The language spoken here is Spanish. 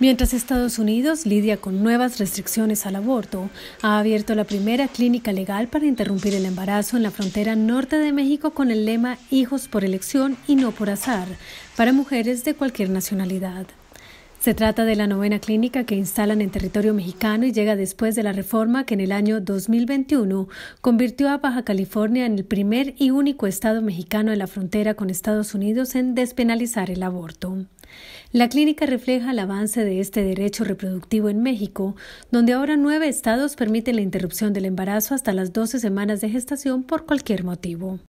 Mientras Estados Unidos lidia con nuevas restricciones al aborto, ha abierto la primera clínica legal para interrumpir el embarazo en la frontera norte de México con el lema Hijos por elección y no por azar, para mujeres de cualquier nacionalidad. Se trata de la novena clínica que instalan en territorio mexicano y llega después de la reforma que en el año 2021 convirtió a Baja California en el primer y único estado mexicano en la frontera con Estados Unidos en despenalizar el aborto. La clínica refleja el avance de este derecho reproductivo en México, donde ahora nueve estados permiten la interrupción del embarazo hasta las 12 semanas de gestación por cualquier motivo.